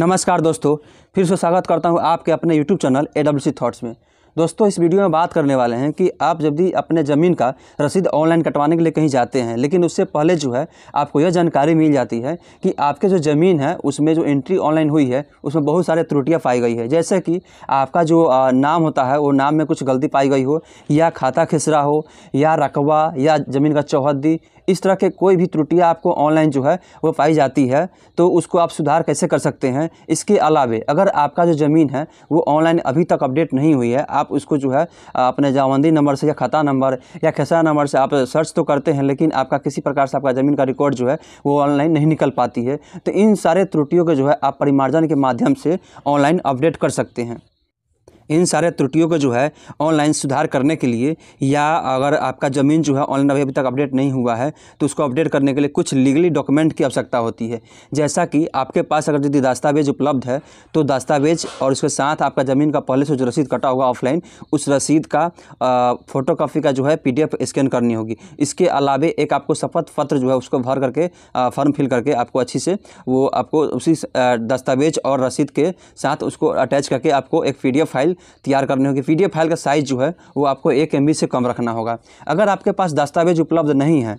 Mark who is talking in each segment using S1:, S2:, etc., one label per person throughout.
S1: नमस्कार दोस्तों फिर से स्वागत करता हूँ आपके अपने YouTube channel A W C thoughts में दोस्तों इस वीडियो में बात करने वाले हैं कि आप जब भी अपने ज़मीन का रसीद ऑनलाइन कटवाने के लिए कहीं जाते हैं लेकिन उससे पहले जो है आपको यह जानकारी मिल जाती है कि आपके जो ज़मीन है उसमें जो एंट्री ऑनलाइन हुई है उसमें बहुत सारे त्रुटियाँ पाई गई है जैसे कि आपका जो नाम होता है वो नाम में कुछ गलती पाई गई हो या खाता खिसरा हो या रकबा या ज़मीन का चौहदी इस तरह के कोई भी त्रुटियाँ आपको ऑनलाइन जो है वो पाई जाती है तो उसको आप सुधार कैसे कर सकते हैं इसके अलावे अगर आपका जो ज़मीन है वो ऑनलाइन अभी तक अपडेट नहीं हुई है आप उसको जो है अपने जावंदी नंबर से या खाता नंबर या खेसरा नंबर से आप सर्च तो करते हैं लेकिन आपका किसी प्रकार से आपका ज़मीन का रिकॉर्ड जो है वो ऑनलाइन नहीं निकल पाती है तो इन सारे त्रुटियों को जो है आप परिमार्जन के माध्यम से ऑनलाइन अपडेट कर सकते हैं इन सारे त्रुटियों को जो है ऑनलाइन सुधार करने के लिए या अगर आपका ज़मीन जो है ऑनलाइन अभी अभी तक अपडेट नहीं हुआ है तो उसको अपडेट करने के लिए कुछ लीगली डॉक्यूमेंट की आवश्यकता होती है जैसा कि आपके पास अगर यदि दस्तावेज उपलब्ध है तो दस्तावेज और उसके साथ आपका ज़मीन का पहले से जो रसीद कटा होगा ऑफलाइन उस रसीद का फ़ोटो का जो है पी स्कैन करनी होगी इसके अलावे एक आपको शपथ पत्र जो है उसको भर करके फॉर्म फिल करके आपको अच्छी से वो आपको उसी दस्तावेज और रसीद के साथ उसको अटैच करके आपको एक पी फाइल तैयार करनी होगी पी फाइल का साइज़ जो है वो आपको एक एम से कम रखना होगा अगर आपके पास दस्तावेज उपलब्ध नहीं है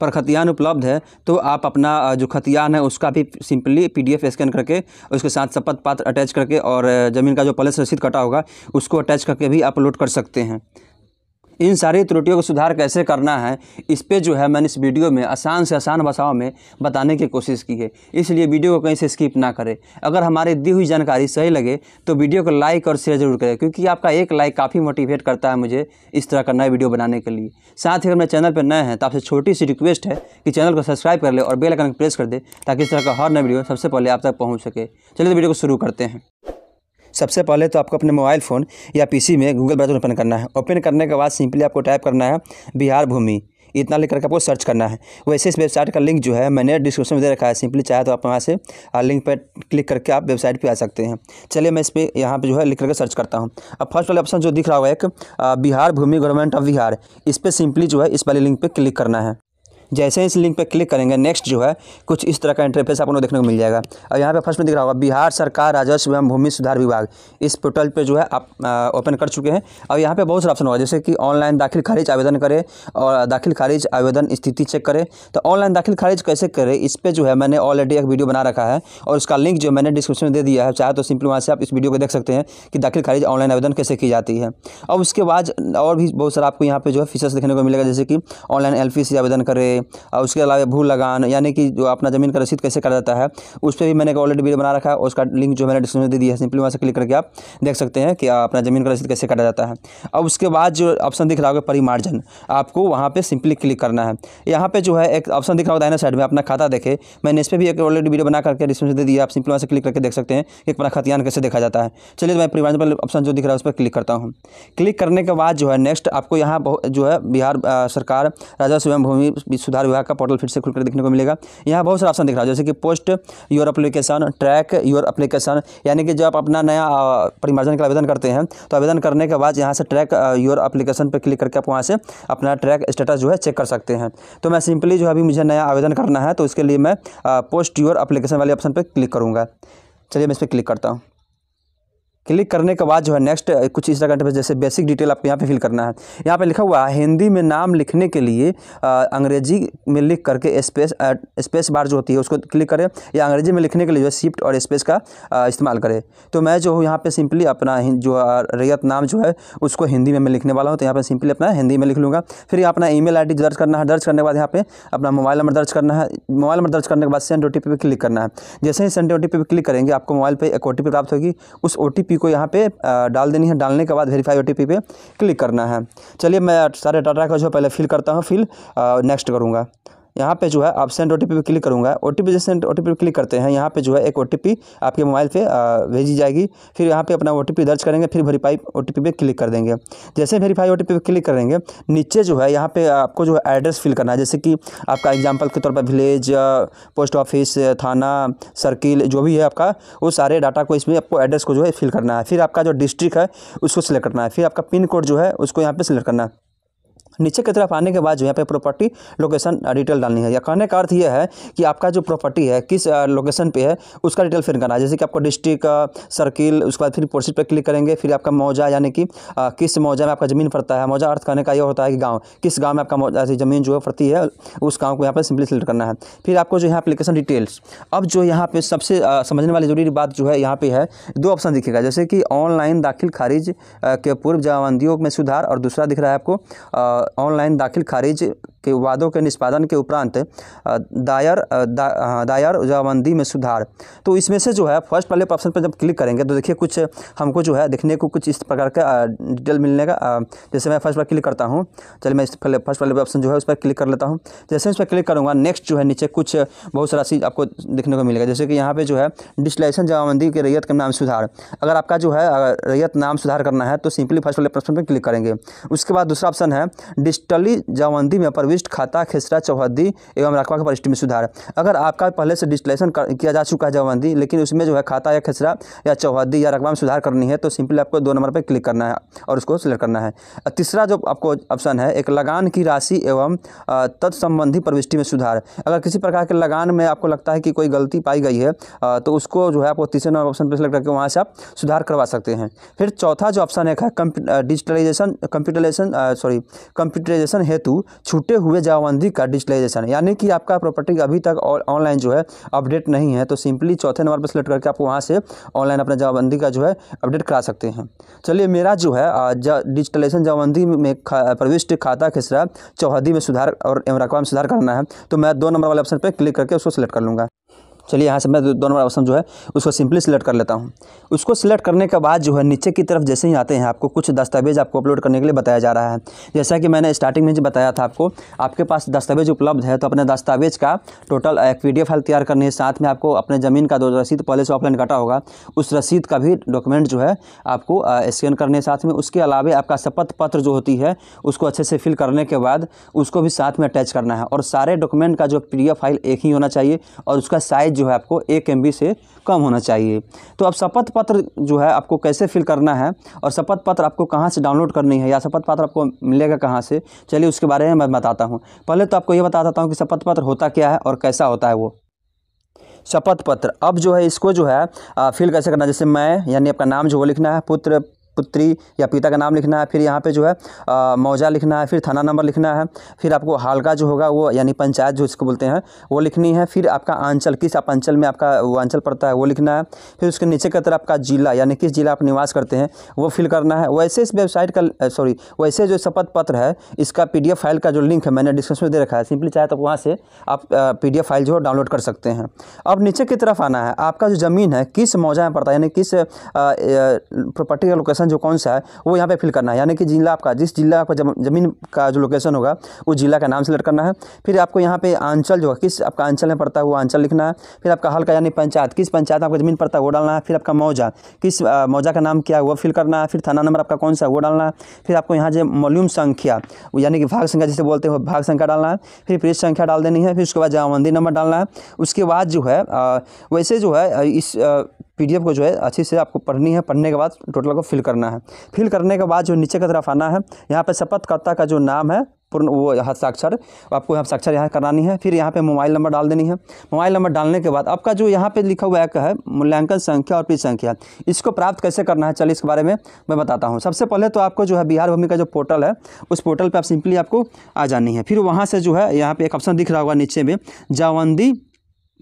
S1: पर खतियान उपलब्ध है तो आप अपना जो खतियान है उसका भी सिंपली पीडीएफ स्कैन करके उसके साथ शपथ पात्र अटैच करके और ज़मीन का जो पलस रसीद कटा होगा उसको अटैच करके भी अपलोड कर सकते हैं इन सारी त्रुटियों का सुधार कैसे करना है इस पर जो है मैंने इस वीडियो में आसान से आसान भाषाओं में बताने की कोशिश की है इसलिए वीडियो को कहीं से स्किप ना करें अगर हमारी दी हुई जानकारी सही लगे तो वीडियो को लाइक और शेयर जरूर करें क्योंकि आपका एक लाइक काफ़ी मोटिवेट करता है मुझे इस तरह का नया वीडियो बनाने के लिए साथ ही अगर मैं चैनल पर नए हैं तो आपसे छोटी सी रिक्वेस्ट है कि चैनल को सब्सक्राइब कर ले और बेलाइकन प्रेस कर दे ताकि इस तरह का हर नया वीडियो सबसे पहले आप तक पहुँच सके चलिए तो वीडियो को शुरू करते हैं सबसे पहले तो आपको अपने मोबाइल फ़ोन या पीसी में गूगल ब्राउजर ओपन करना है ओपन करने के बाद सिंपली आपको टाइप करना है बिहार भूमि इतना लिख करके आपको सर्च करना है वैसे इस वेबसाइट का लिंक जो है मैंने डिस्क्रिप्शन में दे रखा है सिंपली चाहे तो आप वहाँ से लिंक पर क्लिक करके आप वेबसाइट पर आ सकते हैं चलिए मैं इस पर यहाँ पर जो है लिख करके सर्च करता हूँ अब फर्स्ट वाले ऑप्शन जो दिख रहा होगा एक बिहार भूमि गवर्नमेंट ऑफ बिहार इस पर सिंपली जो है इस वाले लिंक पर क्लिक करना है जैसे ही इस लिंक पर क्लिक करेंगे नेक्स्ट जो है कुछ इस तरह का इंटरफेस आपको देखने को मिल जाएगा और यहाँ पे फर्स्ट में दिख रहा होगा बिहार सरकार राजस्व एवं भूमि सुधार विभाग इस पोर्टल पे जो है आप ओपन कर चुके हैं और यहाँ पे बहुत सारा ऑप्शन होगा जैसे कि ऑनलाइन दाखिल खारिज आवेदन करें और दाखिल खारिज आवेदन स्थिति चेक करें तो ऑनलाइन दाखिल खारिज कैसे करें इस पर जो है मैंने ऑलरेडी एक वीडियो बना रखा है और उसका लिंक जो मैंने डिस्क्रिप्शन में दे दिया है चाहे तो सिंपली वहाँ से आप इस वीडियो को देख सकते हैं कि दाखिल खारिज ऑनलाइन आवेदन कैसे की जाती है और उसके बाद और भी बहुत सारा आपको यहाँ पर जो है फीचर्स देखने को मिलेगा जैसे कि ऑनलाइन एल आवेदन करें और उसके अलावा भू लगान यानी कि जो अपना ज़मीन का रसीद कैसे करा जाता है उस पर भी मैंने ऑलरेडी वीडियो बना रखा है उसका लिंक जो मैंने डिस्क्रिप्शन दे दिया है सिंपली वहाँ से क्लिक करके आप देख सकते हैं कि अपना ज़मीन का रसीद कैसे करा जाता है अब उसके बाद जो ऑप्शन दिख रहा होगा परिमार्जन आपको वहाँ पर सिंपली क्लिक करना है यहाँ पर जो है एक ऑप्शन दिख रहा होगा दाहिने साइड में अपना खाता देखे मैंने इस पर भी एक ऑलरेडी वीडियो बना करके डिस्क्रिप्शन दे दिया आप सिंपली वहाँ से क्लिक करके देख सकते हैं कि अपना खतियान कैसे देखा जाता है चलिए तो मैं परिमार्जन पर ऑप्शन जो दिख रहा है उस पर क्लिक करता हूँ क्लिक करने के बाद जो है नेक्स्ट आपको यहाँ जो है बिहार सरकार राजस्व एवं भूमि सुधार विभाग का पोर्टल फिर से खुलकर देखने को मिलेगा यहाँ बहुत सारा ऑप्शन दिख रहा है जैसे कि post your application track your application यानी कि जब आप अपना नया परिमार्जन का आवेदन करते हैं तो आवेदन करने के बाद यहाँ से ट्रैक योर अप्लीकेशन पर क्लिक करके आप वहाँ से अपना ट्रैक स्टेटस जो है चेक कर सकते हैं तो मैं सिंपली जो अभी मुझे नया आवेदन करना है तो इसके लिए मैं पोस्ट योर अप्लीकेशन वाले ऑप्शन पर क्लिक करूँगा चलिए मैं इस पर क्लिक करता हूँ क्लिक करने के बाद जो है नेक्स्ट कुछ इस तरह जैसे बेसिक डिटेल आपको यहाँ पे फिल करना है यहाँ पे लिखा हुआ है हिंदी में नाम लिखने के लिए अंग्रेजी में लिख करके स्पेस स्पेस बार जो होती है उसको क्लिक करें या अंग्रेजी में लिखने के लिए जो है शिफ्ट और स्पेस का इस्तेमाल करें तो मैं जो हूँ यहाँ पर सिंपली अपना जो रैयत नाम जो है उसको हिंदी में मैं लिखने वाला हूँ तो यहाँ पर सिंपली अपना हिंदी में लिख लूँगा फिर यहाँ अपना ई मेल दर्ज करना है दर्ज करने के बाद यहाँ पर अपना मोबाइल नंबर दर्ज करना है मोबाइल नंबर दर्ज करने के बाद सेंड ओ पे क्लिक करना है जैसे ही सेंड ओ पे क्लिक करेंगे आपको मोबाइल पर एक ओ प्राप्त होगी उस ओ टी को यहाँ पे डाल देनी है डालने के बाद वेरीफाई ओ पे क्लिक करना है चलिए मैं सारे डाटा का जो पहले फिल करता हूँ फिल नेक्स्ट करूँगा यहाँ पे जो है आप सेंड ओ टी पे क्लिक करूँगा ओ टी पी जैसे सेंड ओ टी पे क्लिक करते हैं यहाँ पे जो है एक ओ टी पी आपके मोबाइल पे भेजी जाएगी फिर यहाँ पे अपना ओ टी पी दर्ज करेंगे फिर वेरीफाई ओ टी पी पे क्लिक कर देंगे जैसे वेरीफाई ओ टी पी पे क्लिक करेंगे नीचे जो है यहाँ पे आपको जो है एड्रेस फिल करना है जैसे कि आपका एग्जाम्पल के तौर पर विलेज पोस्ट ऑफिस थाना सर्किल जो भी है आपका वो सारे डाटा को इसमें आपको एड्रेस को जो है फिल करना है फिर आपका जो डिस्ट्रिक्ट है उसको सिलेक्ट करना है फिर आपका पिन कोड जो है उसको यहाँ पर सिलेक्ट करना है नीचे की तरफ आने के बाद जो यहाँ पे प्रॉपर्टी लोकेशन डिटेल डालनी है या कहने का अर्थ यह है कि आपका जो प्रॉपर्टी है किस लोकेशन uh, पे है उसका डिटेल फिर करना है जैसे कि आपको डिस्ट्रिक्ट सर्किल uh, उसके बाद फिर प्रोसीड पर क्लिक करेंगे फिर आपका मौजा यानी कि uh, किस मौजा में आपका ज़मीन पड़ता है मौजा अर्थ कहने का यह होता है कि गाँव किस गाँव में आपका मौजा ज़मीन जो है पड़ती है उस गाँव को यहाँ पर सिंपली सिलेक्ट करना है फिर आपको जो यहाँ अप्लीकेशन डिटेल्स अब जो यहाँ पर सबसे समझने वाली जरूरी बात जो है यहाँ पर है दो ऑप्शन दिखेगा जैसे कि ऑनलाइन दाखिल खारिज के पूर्व जवाबंदियों में सुधार और दूसरा दिख रहा है आपको ऑनलाइन दाखिल खारिज के वादों के निष्पादन के उपरांत दायर दा, दायर जवाबंदी में सुधार तो इसमें से जो है फर्स्ट वाले ऑप्शन पर जब क्लिक करेंगे तो देखिए कुछ हमको जो है देखने को कुछ इस प्रकार का डिटेल मिलने का जैसे मैं फर्स्ट पर क्लिक करता हूँ चलिए मैं इस फर्स्ट वाले ऑप्शन जो है उस पर क्लिक कर लेता हूँ जैसे उस पर क्लिक करूँगा नेक्स्ट जो है नीचे कुछ बहुत सारा चीज़ आपको देखने को मिलेगा जैसे कि यहाँ पर जो है डिस्टलाइसन जवाबंदी के रैयत के नाम सुधार अगर आपका जो है रैयत नाम सुधार करना है तो सिंपली फर्स्ट वाले ऑप्शन पर क्लिक करेंगे उसके बाद दूसरा ऑप्शन है डिजिटली जवाबंदी में प्रवेश प्रविष्ट खाता खेसरा चौहदी एवं रकबा के परिस्थिति में सुधार अगर आपका पहले से डिस्टलेशन किया जा चुका है जवाबंदी लेकिन उसमें जो है खाता या खेसरा या चौहदी या रकबा में सुधार करनी है तो सिंपली आपको दो नंबर पर क्लिक करना है और उसको सिलेक्ट करना है तीसरा जो आपको ऑप्शन है एक लगान की राशि एवं तत्संबंधी प्रविष्टि में सुधार अगर किसी प्रकार के लगान में आपको लगता है कि कोई गलती पाई गई है तो उसको जो है आपको तीसरे नंबर ऑप्शन पर सिलेक्ट करके वहाँ से आप सुधार करवा सकते हैं फिर चौथा जो ऑप्शन है डिजिटलाइजेशन कंप्यूटराइजेशन सॉरी कंप्यूटराइजेशन हेतु छूटे हुए जवाबंदी का डिजिटलाइजेशन यानी कि आपका प्रॉपर्टी अभी तक ऑनलाइन जो है अपडेट नहीं है तो सिंपली चौथे नंबर पर सिलेक्ट करके आप वहाँ से ऑनलाइन अपना जवाबंदी का जो है अपडेट करा सकते हैं चलिए मेरा जो है डिजिटलाइजेशन जावाबंदी में खा, प्रविष्ट खाता खिसरा चौहदी में सुधार और रकबा में सुधार करना है तो मैं दो नंबर वाले ऑप्शन पर क्लिक करके उसको सेलेक्ट कर लूँगा चलिए यहाँ से मैं दोनों ऑप्शन जो है उसको सिंपली सिलेक्ट कर लेता हूँ उसको सिलेक्ट करने के बाद जो है नीचे की तरफ जैसे ही आते हैं आपको कुछ दस्तावेज आपको अपलोड करने के लिए बताया जा रहा है जैसा कि मैंने स्टार्टिंग में जो बताया था आपको आपके पास दस्तावेज उपलब्ध है तो अपने दस्तावेज का टोटल एक पी फाइल तैयार करनी है साथ में आपको अपने ज़मीन का जो रसीद पहले से ऑफलाइन कटा होगा उस रसीद का भी डॉक्यूमेंट जो है आपको स्कैन करने साथ में उसके अलावा आपका शपथ पत्र जो होती है उसको अच्छे से फिल करने के बाद उसको भी साथ में अटैच करना है और सारे डॉक्यूमेंट का जो पी फाइल एक ही होना चाहिए और उसका साइज साइज जो है आपको एक एम से कम होना चाहिए तो अब शपथ पत्र जो है आपको कैसे फिल करना है और शपथ पत्र आपको कहाँ से डाउनलोड करनी है या शपथ पत्र आपको मिलेगा कहाँ से चलिए उसके बारे में मैं बताता हूँ पहले तो आपको ये बता देता हूँ कि शपथ पत्र होता क्या है और कैसा होता है वो शपथ पत्र अब जो है इसको जो है फिल कैसे करना जैसे मैं यानी आपका नाम जो वो लिखना है पुत्र पुत्री या पिता का नाम लिखना है फिर यहाँ पे जो है मौजा लिखना है फिर थाना नंबर लिखना है फिर आपको हालका जो होगा वो यानी पंचायत जो इसको बोलते हैं वो लिखनी है फिर आपका आंचल किस आप अंचल में आपका वो अंचल पड़ता है वो लिखना है फिर उसके नीचे की तरफ आपका जिला यानी किस जिला आप निवास करते हैं वो फिल करना है वैसे इस वेबसाइट का सॉरी वैसे जो शपथ पत्र है इसका पी फाइल का जो लिंक है मैंने डिस्क्रिप्शन में दे रखा है सिंपली चाहे तो वहाँ से आप पी फाइल जो है डाउनलोड कर सकते हैं अब नीचे की तरफ आना है आपका जो ज़मीन है किस मौजा में पड़ता है यानी किस प्रॉपर्टी का लोकेशन लोकेशन जो कौन सा है वो यहाँ पे फिल करना है यानी कि जिला आपका जिस जिला आपका ज़मीन का जो लोकेशन होगा उस जिला का नाम सेलेक्ट करना है फिर आपको यहाँ पे आंचल जो है किस आपका आंचल में पड़ता है वो आंचल लिखना है फिर आपका हल्का यानी पंचायत किस पंचायत आपका ज़मीन पड़ता है वो डालना है फिर आपका मौजा किस मौजा का नाम क्या है वो फिल करना है फिर थाना नंबर आपका कौन सा है वो डालना है फिर आपको यहाँ जो मॉल्यूम संख्या यानी कि भाग संख्या जिसे बोलते हो भाग संख्या डालना है फिर पेज संख्या डाल देनी है फिर उसके बाद जामाबंदी नंबर डालना है उसके बाद जो है वैसे जो है इस पीडीएफ को जो है अच्छी से आपको पढ़नी है पढ़ने के बाद टोटल को फिल करना है फिल करने के बाद जो नीचे की तरफ आना है यहाँ पर शपथकर्ता का जो नाम है पूर्ण वो हस्ताक्षर आपको हस्ताक्षर यहाँ करानी है फिर यहाँ पे मोबाइल नंबर डाल देनी है मोबाइल नंबर डालने के बाद आपका जो यहाँ पे लिखा हुआ एक है मूल्यांकन संख्या और पी संख्या इसको प्राप्त कैसे करना है चलिए इसके बारे में मैं बताता हूँ सबसे पहले तो आपको जो है बिहार भूमि का जो पोर्टल है उस पोर्टल पर आप सिंपली आपको आ जानी है फिर वहाँ से जो है यहाँ पर एक ऑप्शन दिख रहा होगा नीचे में जावंदी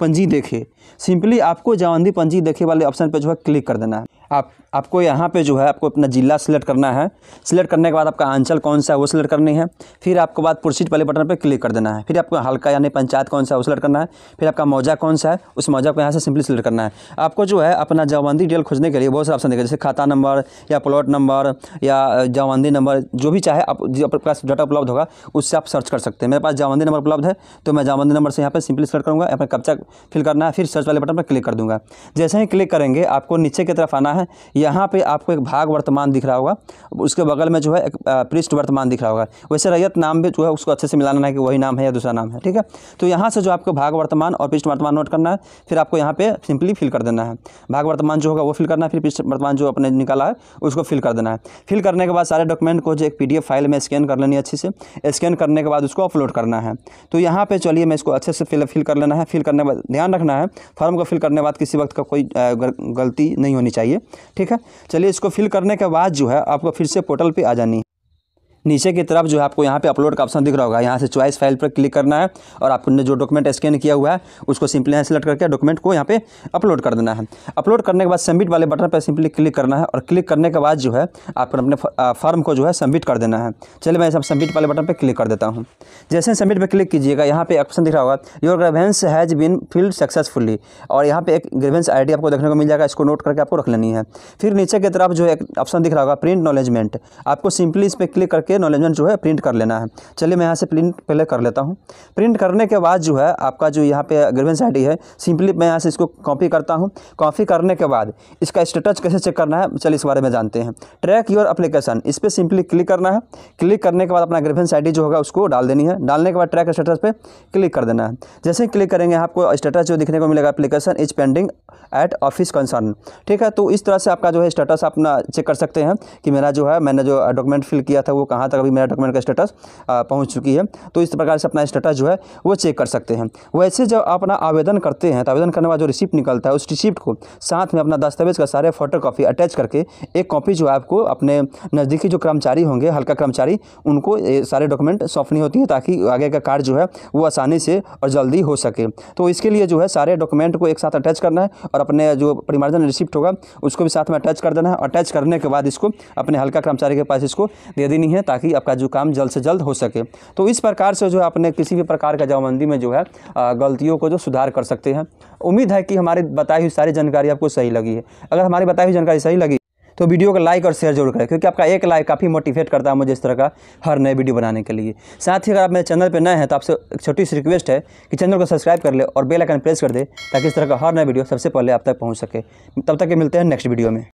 S1: पंजी देखे सिंपली आपको जवानदी पंजी देखे वाले ऑप्शन पे जो है क्लिक कर देना है आप आपको यहाँ पे जो है आपको अपना जिला सिलेक्ट करना है सिलेक्ट करने के बाद आपका आंचल कौन सा है वो सिलेक्ट करनी है फिर आपको बाद पुरसीट वाले बटन पे क्लिक कर देना है फिर आपको हल्का यानी पंचायत कौन सा है वो सिलेक्ट करना है फिर आपका मौजा कौन सा है उस मौजा को यहाँ से सिंपली सिलेक्ट करना है आपको जो है अपना जवानदी डिटेल खोजने के लिए बहुत सारे ऑप्शन देखेगा जैसे खाता नंबर या प्लॉट नंबर या जवानदी नंबर जो भी चाहे आप जो आपके पास डाटा उपलब्ध होगा उससे आप सर्च कर सकते हैं मेरे पास जवानदी नंबर उपलब्ध है तो मैं जवानदी नंबर से यहाँ पर सिंपली सिलेक्ट करूँगा अपने कब्जा फिल करना है फिर सर्च वाले बटन पर क्लिक कर दूंगा जैसे ही क्लिक करेंगे आपको नीचे की तरफ आना है यहाँ पर आपको एक भाग वर्तमान दिख रहा होगा उसके बगल में जो है एक पृष्ठ वर्तमान दिख रहा होगा वैसे रैयत नाम भी जो है उसको अच्छे से मिलाना है कि वही नाम है या दूसरा नाम है ठीक है तो यहाँ से जो आपको भाग वर्तमान और पृष्ठ वर्तमान नोट करना है फिर आपको यहाँ पे सिंपली फिल कर देना है भाग वर्तमान जो होगा वो फिल करना है फिर पृष्ठ वर्तमान जो अपने निकाला है उसको फिल कर देना है फिल करने के बाद सारे डॉक्यूमेंट को जो एक पी फाइल में स्कैन कर लेनी है अच्छे से स्कैन करने के बाद उसको अपलोड करना है तो यहाँ पर चलिए मैं इसको अच्छे से फिल फिल कर लेना है फिल करने के बाद ध्यान रखना है फॉर्म को फिल करने के बाद किसी वक्त का कोई गलती नहीं होनी चाहिए ठीक है चलिए इसको फिल करने के बाद जो है आपको फिर से पोर्टल पर आ जानी नीचे की तरफ जो है आपको यहाँ पे अपलोड का ऑप्शन दिख रहा होगा यहाँ से चॉइस फाइल पर क्लिक करना है और आपने जो डॉक्यूमेंट स्कैन किया हुआ है उसको सिंपली यहाँ सेलेक्ट करके डॉक्यूमेंट को यहाँ पे अपलोड कर देना है अपलोड करने के बाद सबमिट वाले बटन पर सिंपली क्लिक करना है और क्लिक करने के बाद जो है आपको अपने फॉर्म को जो है सबमिट कर देना है चलिए मैं सब सबमिट वाले बटन पर क्लिक कर देता हूँ जैसे सबमिट पर क्लिक कीजिएगा यहाँ पे ऑप्शन दिख रहा होगा your grievance has been filed successfully और यहाँ पे एक ग्रेवेंस आई आपको देखने को मिल जाएगा इसको नोट करके आपको रख लेनी है फिर नीचे की तरफ जो एक ऑप्शन दिख रहा होगा प्रिंट नॉलेजमेंट आपको सिंपली इस पर क्लिक करके नॉलेजमेंट जो है प्रिंट कर लेना है चलिए मैं यहाँ से प्रिंट पहले कर लेता हूँ प्रिंट करने के बाद जो है आपका जो यहाँ पे ग्रीवेंस आई है सिंपली मैं यहाँ से इसको कॉपी करता हूँ कॉपी करने के बाद इसका स्टेटस कैसे चेक करना है चलिए इस बारे में जानते हैं ट्रैक योर अप्लीकेशन इस पर सिंपली क्लिक करना है क्लिक करने के बाद अपना ग्रीवेंस आई जो होगा उसको डाल देनी है डालने के बाद ट्रैक स्टेटस पर क्लिक कर देना है जैसे ही क्लिक करेंगे आपको स्टेटस जो दिखने को मिलेगा application is pending at office concern ठीक है तो इस तरह से आपका जो है स्टेटस अपना चेक कर सकते हैं कि मेरा जो है मैंने जो डॉक्यूमेंट फिल किया था वो कहाँ यहाँ तक अभी मेरा डॉक्यूमेंट का स्टेटस पहुँच चुकी है तो इस प्रकार से अपना स्टेटस जो है वो चेक कर सकते हैं वैसे जब अपना आवेदन करते हैं तो आवेदन करने वाला जो रिसिप्ट निकलता है उस रिसिप्ट को साथ में अपना दस्तावेज का सारे फोटो कॉपी अटैच करके एक कॉपी जो है आपको अपने नज़दीकी जो कर्मचारी होंगे हल्का कर्मचारी उनको सारे डॉक्यूमेंट सौंपनी होती है ताकि आगे का कार्य जो है वो आसानी से और जल्दी हो सके तो इसके लिए जो है सारे डॉक्यूमेंट को एक साथ अटैच करना है और अपने जो परिमार्जन रिसिप्ट होगा उसको भी साथ में अटैच कर देना है अटैच करने के बाद इसको अपने हल्का कर्मचारी के पास इसको दे देनी है ताकि आपका जो काम जल्द से जल्द हो सके तो इस प्रकार से जो है अपने किसी भी प्रकार का जवाबंदी में जो है गलतियों को जो सुधार कर सकते हैं उम्मीद है कि हमारी बताई हुई सारी जानकारी आपको सही लगी है अगर हमारी बताई हुई जानकारी सही लगी तो वीडियो को लाइक और शेयर जरूर करें क्योंकि आपका एक लाइक काफ़ी मोटिवेट करता है मुझे इस तरह का हर नए वीडियो बनाने के लिए साथ ही अगर आप मेरे चैनल पर नए हैं तो आपसे एक छोटी सी रिक्वेस्ट है कि चैनल को सब्सक्राइब कर ले और बेल आइकन प्रेस कर दे ताकि इस तरह का हर नया वीडियो सबसे पहले आप तक पहुँच सके तब तक के मिलते हैं नेक्स्ट वीडियो में